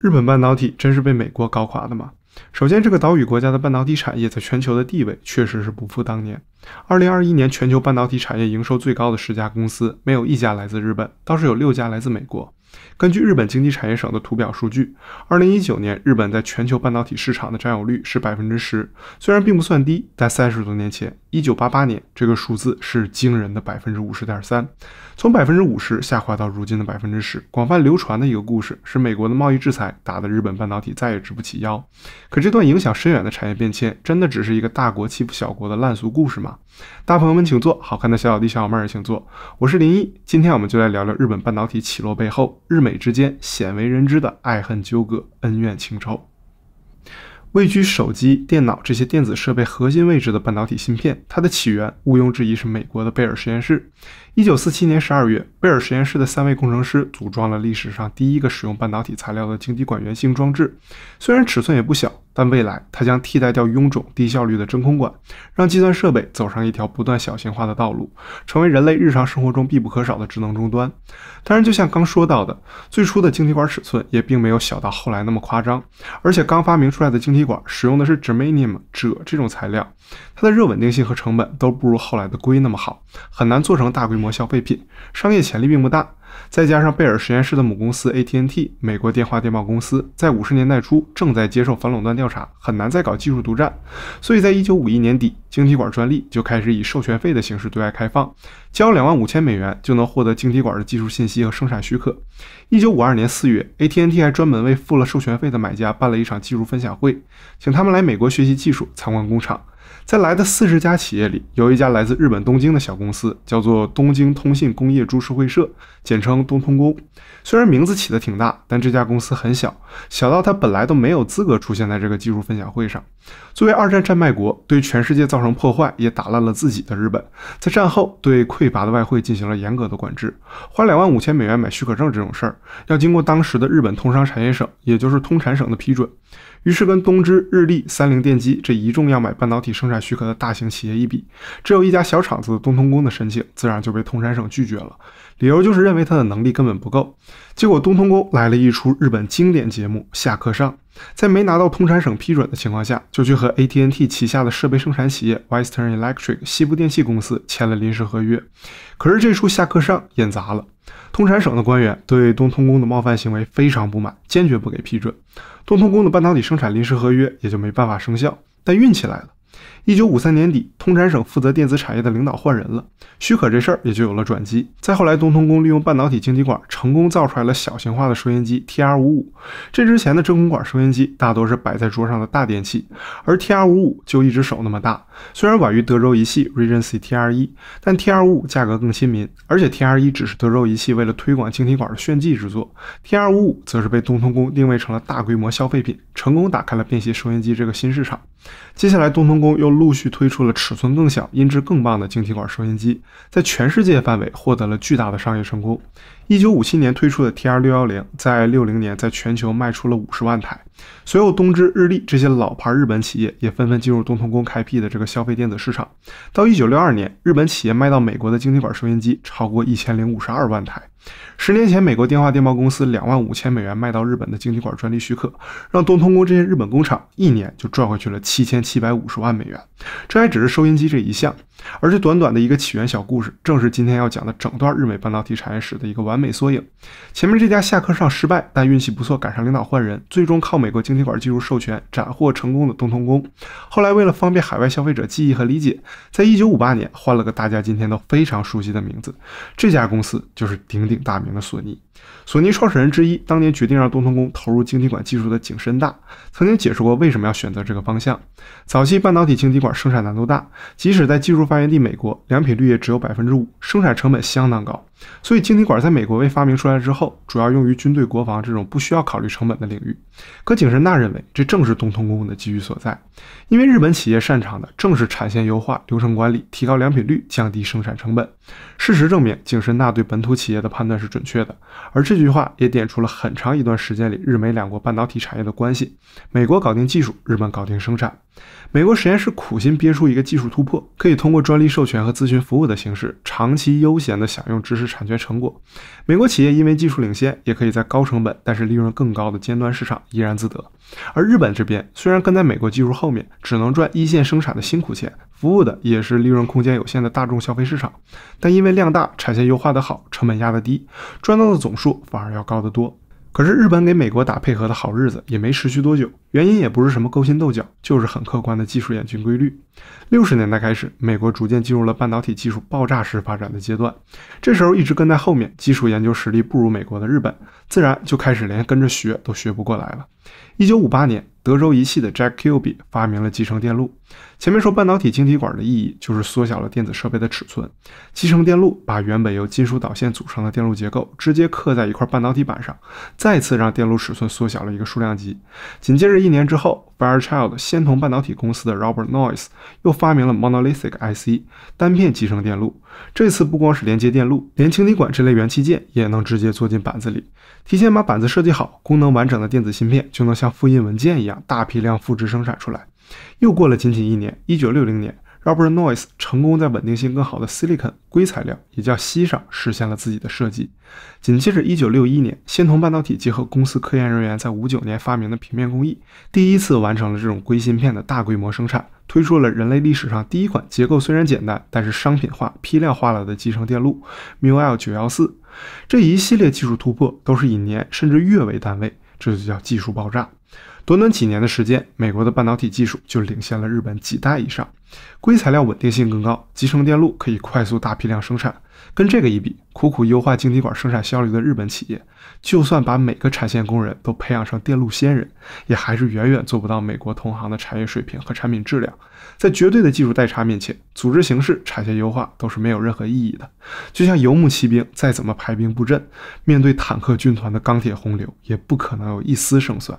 日本半导体真是被美国搞垮的吗？首先，这个岛屿国家的半导体产业在全球的地位确实是不复当年。二零二一年全球半导体产业营收最高的十家公司，没有一家来自日本，倒是有六家来自美国。根据日本经济产业省的图表数据，二零一九年日本在全球半导体市场的占有率是百分之十，虽然并不算低，但三十多年前，一九八八年，这个数字是惊人的百分之五十点三。从百分之五十下滑到如今的百分之十，广泛流传的一个故事是美国的贸易制裁打得日本半导体再也直不起腰。可这段影响深远的产业变迁，真的只是一个大国欺负小国的烂俗故事吗？大朋友们请坐，好看的小小弟、小小妹儿请坐，我是林一，今天我们就来聊聊日本半导体起落背后。日美之间鲜为人知的爱恨纠葛、恩怨情仇。位居手机、电脑这些电子设备核心位置的半导体芯片，它的起源毋庸置疑是美国的贝尔实验室。一九四七年十二月，贝尔实验室的三位工程师组装了历史上第一个使用半导体材料的晶体管原型装置。虽然尺寸也不小，但未来它将替代掉臃肿低效率的真空管，让计算设备走上一条不断小型化的道路，成为人类日常生活中必不可少的智能终端。当然，就像刚说到的，最初的晶体管尺寸也并没有小到后来那么夸张。而且，刚发明出来的晶体管使用的是 germanium 锗这种材料，它的热稳定性和成本都不如后来的硅那么好，很难做成大规模。消费品商业潜力并不大，再加上贝尔实验室的母公司 AT&T 美国电话电报公司，在五十年代初正在接受反垄断调查，很难再搞技术独占，所以在一九五一年底，晶体管专利就开始以授权费的形式对外开放，交两万五千美元就能获得晶体管的技术信息和生产许可。一九五二年四月，AT&T 还专门为付了授权费的买家办了一场技术分享会，请他们来美国学习技术，参观工厂。在来的四十家企业里，有一家来自日本东京的小公司，叫做东京通信工业株式会社，简称东通工。虽然名字起得挺大，但这家公司很小，小到它本来都没有资格出现在这个技术分享会上。作为二战战败国，对全世界造成破坏也打烂了自己的日本，在战后对匮乏的外汇进行了严格的管制，花两万五千美元买许可证这种事儿，要经过当时的日本通商产业省，也就是通产省的批准。于是，跟东芝、日立、三菱电机这一众要买半导体生产许可的大型企业一比，只有一家小厂子的东通工的申请，自然就被通山省拒绝了。理由就是认为他的能力根本不够，结果东通工来了一出日本经典节目下课上，在没拿到通产省批准的情况下，就去和 ATNT 旗下的设备生产企业 Western Electric 西部电器公司签了临时合约。可是这出下课上演砸了，通产省的官员对东通工的冒犯行为非常不满，坚决不给批准，东通工的半导体生产临时合约也就没办法生效。但运气来了。一九五三年底，通产省负责电子产业的领导换人了，许可这事儿也就有了转机。再后来，东通工利用半导体晶体管成功造出来了小型化的收音机 TR 五五。这之前的真空管收音机大多是摆在桌上的大电器，而 TR 五五就一只手那么大。虽然晚于德州仪器 Regency TR 一，但 TR 五五价格更亲民，而且 TR 一只是德州仪器为了推广晶体管的炫技之作，TR 五五则是被东通工定位成了大规模消费品，成功打开了便携收音机这个新市场。接下来，东通工又。陆续推出了尺寸更小、音质更棒的晶体管收音机，在全世界范围获得了巨大的商业成功。一九五七年推出的 TR 六幺零，在六零年在全球卖出了五十万台。随后，东芝、日立这些老牌日本企业也纷纷进入东通工开辟的这个消费电子市场。到一九六二年，日本企业卖到美国的晶体管收音机超过一千零五十二万台。十年前，美国电话电报公司两万五千美元卖到日本的晶体管专利许可，让东通工这些日本工厂一年就赚回去了七千七百五十万美元。这还只是收音机这一项，而这短短的一个起源小故事，正是今天要讲的整段日美半导体产业史的一个完美缩影。前面这家下课上失败，但运气不错，赶上领导换人，最终靠美国晶体管技术授权斩获成功的东通工，后来为了方便海外消费者记忆和理解，在一九五八年换了个大家今天都非常熟悉的名字，这家公司就是顶顶。大名的索尼。索尼创始人之一当年决定让东通工投入晶体管技术的景深大曾经解释过为什么要选择这个方向。早期半导体晶体管生产难度大，即使在技术发源地美国，良品率也只有百分之五，生产成本相当高。所以晶体管在美国未发明出来之后，主要用于军队国防这种不需要考虑成本的领域。可景深大认为这正是东通工的机遇所在，因为日本企业擅长的正是产线优化、流程管理、提高良品率、降低生产成本。事实证明，景深大对本土企业的判断是准确的。而这句话也点出了很长一段时间里日美两国半导体产业的关系：美国搞定技术，日本搞定生产。美国实验室苦心憋出一个技术突破，可以通过专利授权和咨询服务的形式，长期悠闲地享用知识产权成果。美国企业因为技术领先，也可以在高成本但是利润更高的尖端市场怡然自得。而日本这边虽然跟在美国技术后面，只能赚一线生产的辛苦钱。服务的也是利润空间有限的大众消费市场，但因为量大，产线优化的好，成本压得低，赚到的总数反而要高得多。可是日本给美国打配合的好日子也没持续多久，原因也不是什么勾心斗角，就是很客观的技术演进规律。六十年代开始，美国逐渐进入了半导体技术爆炸式发展的阶段，这时候一直跟在后面，技术研究实力不如美国的日本，自然就开始连跟着学都学不过来了。一九五八年，德州仪器的 Jack Kilby 发明了集成电路。前面说半导体晶体管的意义就是缩小了电子设备的尺寸，集成电路把原本由金属导线组成的电路结构直接刻在一块半导体板上，再次让电路尺寸缩小了一个数量级。紧接着一年之后。Fairchild 仙童半导体公司的 Robert Noyce 又发明了 monolithic IC 单片集成电路。这次不光是连接电路，连晶体管这类元器件也能直接做进板子里。提前把板子设计好、功能完整的电子芯片，就能像复印文件一样大批量复制生产出来。又过了仅仅一年，一九六零年。Robert Noyce 成功在稳定性更好的 Silicon 硅材料，也叫锡上实现了自己的设计。紧接着，一九六一年，仙童半导体结合公司科研人员在五九年发明的平面工艺，第一次完成了这种硅芯片的大规模生产，推出了人类历史上第一款结构虽然简单，但是商品化、批量化了的集成电路。MuL 九幺四，这一系列技术突破都是以年甚至月为单位，这就叫技术爆炸。短短几年的时间，美国的半导体技术就领先了日本几代以上。硅材料稳定性更高，集成电路可以快速大批量生产。跟这个一比，苦苦优化晶体管生产效率的日本企业，就算把每个产线工人都培养成电路仙人，也还是远远做不到美国同行的产业水平和产品质量。在绝对的技术代差面前，组织形式、产线优化都是没有任何意义的。就像游牧骑兵再怎么排兵布阵，面对坦克军团的钢铁洪流，也不可能有一丝胜算。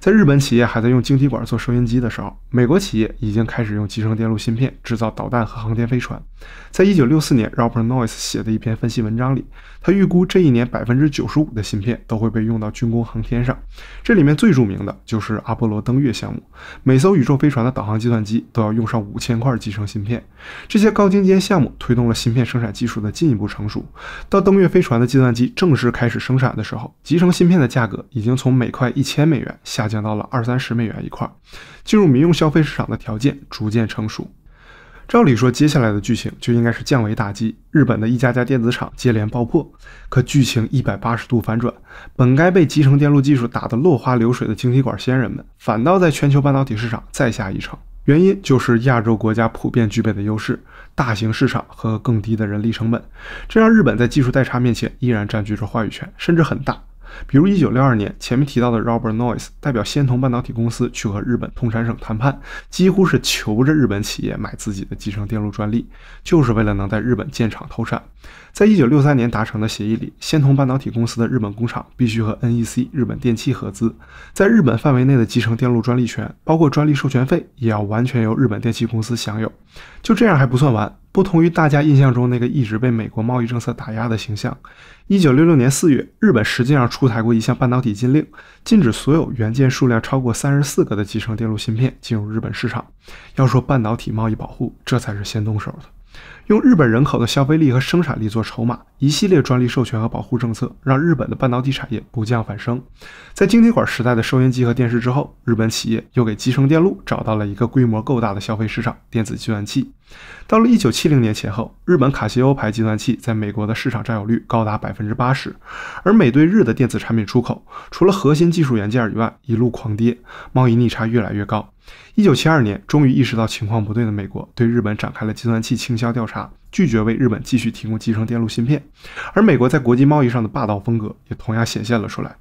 在日本企业还在用晶体管做收音机的时候，美国企业已经开始用集成电路芯片制造导弹和航天飞船。在一九六四年，Robert Noyce 写的一篇分析文章里，他预估这一年百分之九十五的芯片都会被用到军工航天上。这里面最著名的就是阿波罗登月项目，每艘宇宙飞船的导航计算机都要用上五千块集成芯片。这些高精尖项目推动了芯片生产技术的进一步成熟。到登月飞船的计算机正式开始生产的时候，集成芯片的价格已经从每块一千美元下。降到了二三十美元一块，进入民用消费市场的条件逐渐成熟。照理说，接下来的剧情就应该是降维打击，日本的一家家电子厂接连爆破。可剧情一百八十度反转，本该被集成电路技术打得落花流水的晶体管先人们，反倒在全球半导体市场再下一城。原因就是亚洲国家普遍具备的优势：大型市场和更低的人力成本。这让日本在技术代差面前依然占据着话语权，甚至很大。比如一九六二年，前面提到的 Robert Noyce 代表仙童半导体公司去和日本通产省谈判，几乎是求着日本企业买自己的集成电路专利，就是为了能在日本建厂投产。在一九六三年达成的协议里，仙童半导体公司的日本工厂必须和 NEC 日本电器合资，在日本范围内的集成电路专利权，包括专利授权费，也要完全由日本电器公司享有。就这样还不算完。不同于大家印象中那个一直被美国贸易政策打压的形象，一九六六年四月，日本实际上出台过一项半导体禁令，禁止所有元件数量超过三十四个的集成电路芯片进入日本市场。要说半导体贸易保护，这才是先动手的。用日本人口的消费力和生产力做筹码，一系列专利授权和保护政策，让日本的半导体产业不降反升。在晶体管时代的收音机和电视之后，日本企业又给集成电路找到了一个规模够大的消费市场——电子计算器。到了1970年前后，日本卡西欧牌计算器在美国的市场占有率高达百分之八十。而美对日的电子产品出口，除了核心技术元件以外，一路狂跌，贸易逆差越来越高。一九七二年，终于意识到情况不对的美国，对日本展开了计算器倾销调查，拒绝为日本继续提供集成电路芯片。而美国在国际贸易上的霸道风格，也同样显现了出来。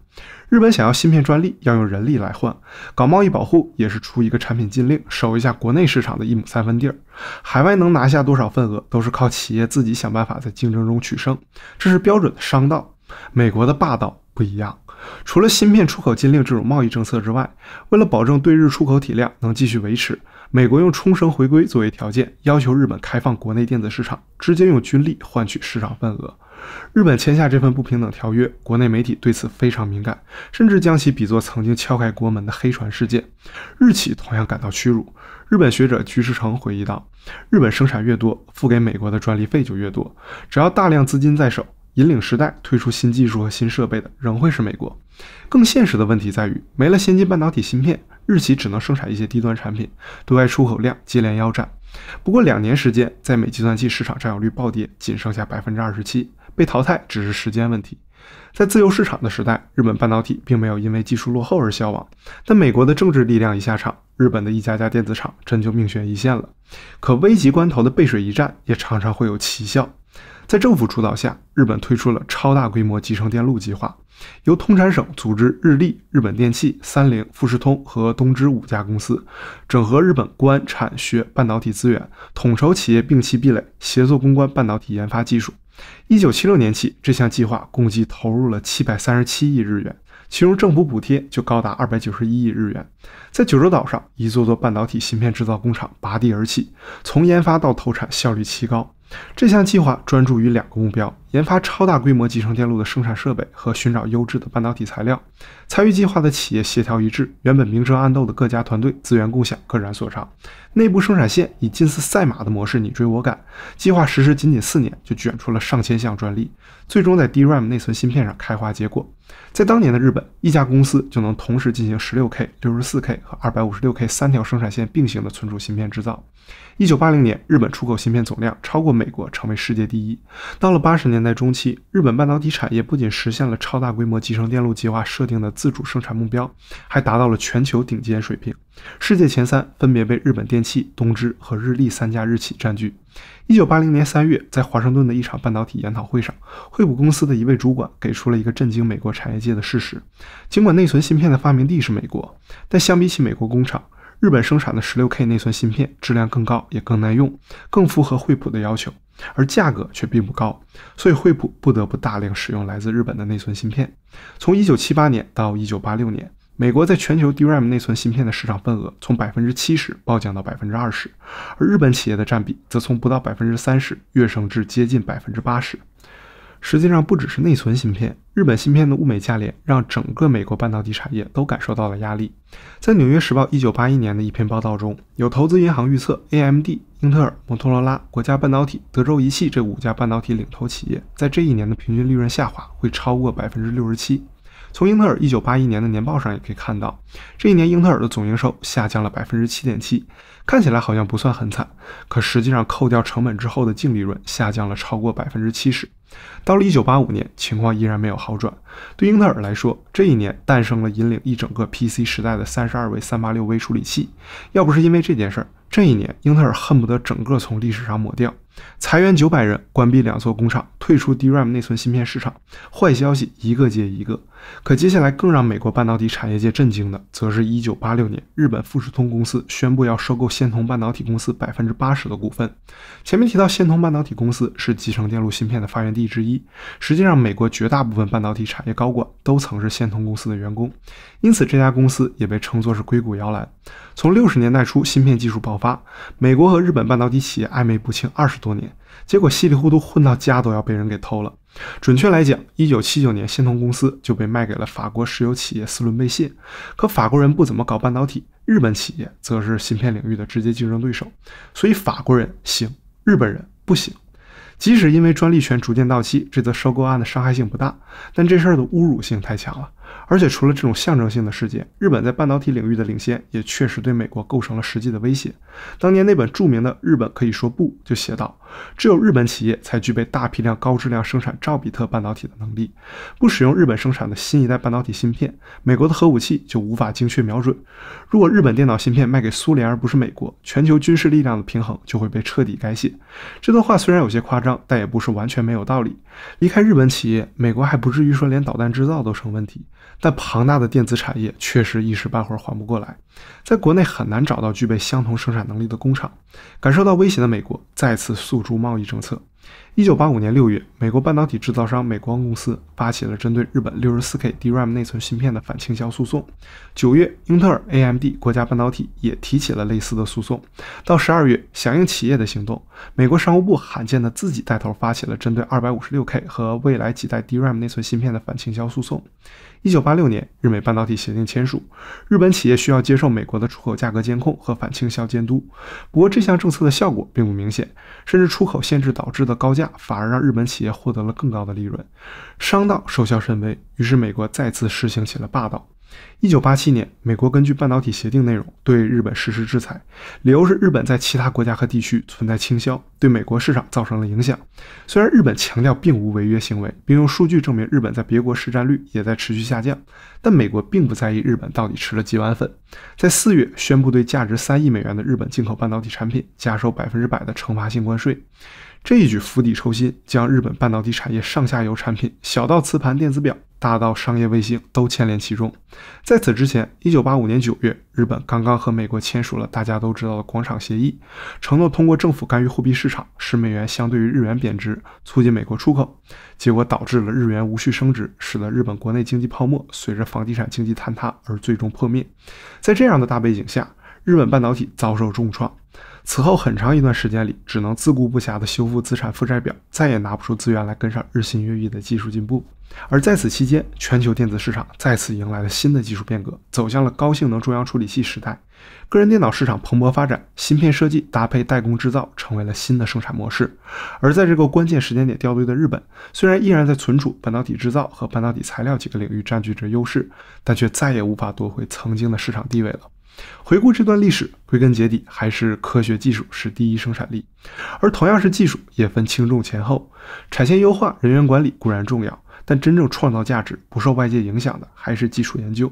日本想要芯片专利，要用人力来换；搞贸易保护，也是出一个产品禁令，守一下国内市场的一亩三分地儿。海外能拿下多少份额，都是靠企业自己想办法在竞争中取胜，这是标准的商道。美国的霸道不一样。除了芯片出口禁令这种贸易政策之外，为了保证对日出口体量能继续维持，美国用冲绳回归作为条件，要求日本开放国内电子市场，直接用军力换取市场份额。日本签下这份不平等条约，国内媒体对此非常敏感，甚至将其比作曾经敲开国门的黑船事件。日企同样感到屈辱。日本学者菊池诚回忆道：“日本生产越多，付给美国的专利费就越多，只要大量资金在手。”引领时代推出新技术和新设备的，仍会是美国。更现实的问题在于，没了先进半导体芯片，日企只能生产一些低端产品，对外出口量接连腰斩。不过两年时间，在美计算机市场占有率暴跌，仅剩下百分之二十七，被淘汰只是时间问题。在自由市场的时代，日本半导体并没有因为技术落后而消亡，但美国的政治力量一下场，日本的一家家电子厂真就命悬一线了。可危急关头的背水一战，也常常会有奇效。在政府主导下，日本推出了超大规模集成电路计划，由通产省组织日立、日本电器、三菱、富士通和东芝五家公司，整合日本官产学半导体资源，统筹企业并弃壁垒，协作攻关半导体研发技术。一九七六年起，这项计划共计投入了七百三十七亿日元，其中政府补贴就高达二百九十一亿日元。在九州岛上，一座座半导体芯片制造工厂拔地而起，从研发到投产效率奇高。这项计划专注于两个目标。研发超大规模集成电路的生产设备和寻找优质的半导体材料，参与计划的企业协调一致，原本明争暗斗的各家团队资源共享，各展所长。内部生产线以近似赛马的模式你追我赶。计划实施仅仅四年，就卷出了上千项专利，最终在 DRAM 内存芯片上开花结果。在当年的日本，一家公司就能同时进行 16K、64K 和 256K 三条生产线并行的存储芯片制造。1980年，日本出口芯片总量超过美国，成为世界第一。到了80年。年代中期，日本半导体产业不仅实现了超大规模集成电路计划设定的自主生产目标，还达到了全球顶尖水平。世界前三分别被日本电器、东芝和日立三家日企占据。一九八零年三月，在华盛顿的一场半导体研讨会上，惠普公司的一位主管给出了一个震惊美国产业界的事实：尽管内存芯片的发明地是美国，但相比起美国工厂。日本生产的 16K 内存芯片质量更高，也更耐用，更符合惠普的要求，而价格却并不高，所以惠普不得不大量使用来自日本的内存芯片。从1978年到1986年，美国在全球 DRAM 内存芯片的市场份额从70%暴降到20%，而日本企业的占比则从不到30%跃升至接近80%。实际上，不只是内存芯片，日本芯片的物美价廉，让整个美国半导体产业都感受到了压力。在《纽约时报》1981年的一篇报道中，有投资银行预测，AMD、英特尔、摩托罗拉、国家半导体、德州仪器这五家半导体领头企业，在这一年的平均利润下滑会超过百分之六十七。从英特尔1981年的年报上也可以看到，这一年英特尔的总营收下降了百分之七点七。看起来好像不算很惨，可实际上扣掉成本之后的净利润下降了超过百分之七十。到了一九八五年，情况依然没有好转。对英特尔来说，这一年诞生了引领一整个 PC 时代的三十二位三八六微处理器。要不是因为这件事儿，这一年英特尔恨不得整个从历史上抹掉。裁员九百人，关闭两座工厂，退出 DRAM 内存芯片市场，坏消息一个接一个。可接下来更让美国半导体产业界震惊的，则是1986年，日本富士通公司宣布要收购仙童半导体公司80%的股份。前面提到，仙童半导体公司是集成电路芯片的发源地之一。实际上，美国绝大部分半导体产业高管都曾是仙童公司的员工，因此这家公司也被称作是“硅谷摇篮”。从60年代初，芯片技术爆发，美国和日本半导体企业暧昧不清二十多年，结果稀里糊涂混到家都要被人给偷了。准确来讲，1979年，仙童公司就被卖给了法国石油企业斯伦贝谢。可法国人不怎么搞半导体，日本企业则是芯片领域的直接竞争对手，所以法国人行，日本人不行。即使因为专利权逐渐到期，这则收购案的伤害性不大，但这事儿的侮辱性太强了。而且，除了这种象征性的事件，日本在半导体领域的领先也确实对美国构成了实际的威胁。当年那本著名的《日本可以说不》就写道：“只有日本企业才具备大批量、高质量生产兆比特半导体的能力。不使用日本生产的新一代半导体芯片，美国的核武器就无法精确瞄准。如果日本电脑芯片卖给苏联而不是美国，全球军事力量的平衡就会被彻底改写。”这段话虽然有些夸张，但也不是完全没有道理。离开日本企业，美国还不至于说连导弹制造都成问题。但庞大的电子产业确实一时半会儿缓不过来，在国内很难找到具备相同生产能力的工厂。感受到威胁的美国再次诉诸贸易政策。一九八五年六月，美国半导体制造商美光公司发起了针对日本六十四 K DRAM 内存芯片的反倾销诉讼。九月，英特尔、AMD、国家半导体也提起了类似的诉讼。到十二月，响应企业的行动，美国商务部罕见的自己带头发起了针对二百五十六 K 和未来几代 DRAM 内存芯片的反倾销诉讼。一九八六年，日美半导体协定签署，日本企业需要接受美国的出口价格监控和反倾销监督。不过，这项政策的效果并不明显，甚至出口限制导致的高价反而让日本企业获得了更高的利润，商道收效甚微。于是，美国再次实行起了霸道。一九八七年，美国根据半导体协定内容对日本实施制裁，理由是日本在其他国家和地区存在倾销，对美国市场造成了影响。虽然日本强调并无违约行为，并用数据证明日本在别国市占率也在持续下降，但美国并不在意日本到底吃了几碗粉。在四月宣布对价值三亿美元的日本进口半导体产品加收百分之百的惩罚性关税。这一举釜底抽薪，将日本半导体产业上下游产品，小到磁盘、电子表，大到商业卫星，都牵连其中。在此之前，1985年9月，日本刚刚和美国签署了大家都知道的广场协议，承诺通过政府干预货币市场，使美元相对于日元贬值，促进美国出口。结果导致了日元无序升值，使得日本国内经济泡沫随着房地产经济坍塌而最终破灭。在这样的大背景下，日本半导体遭受重创。此后很长一段时间里，只能自顾不暇的修复资产负债表，再也拿不出资源来跟上日新月异的技术进步。而在此期间，全球电子市场再次迎来了新的技术变革，走向了高性能中央处理器时代，个人电脑市场蓬勃发展，芯片设计搭配代工制造成为了新的生产模式。而在这个关键时间点掉队的日本，虽然依然在存储、半导体制造和半导体材料几个领域占据着优势，但却再也无法夺回曾经的市场地位了。回顾这段历史，归根结底还是科学技术是第一生产力。而同样是技术，也分轻重前后。产线优化、人员管理固然重要，但真正创造价值、不受外界影响的还是基础研究。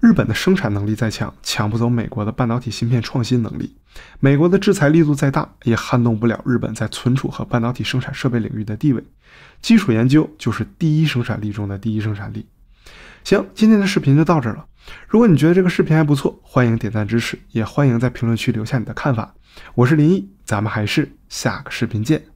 日本的生产能力再强，抢不走美国的半导体芯片创新能力。美国的制裁力度再大，也撼动不了日本在存储和半导体生产设备领域的地位。基础研究就是第一生产力中的第一生产力。行，今天的视频就到这了。如果你觉得这个视频还不错，欢迎点赞支持，也欢迎在评论区留下你的看法。我是林毅，咱们还是下个视频见。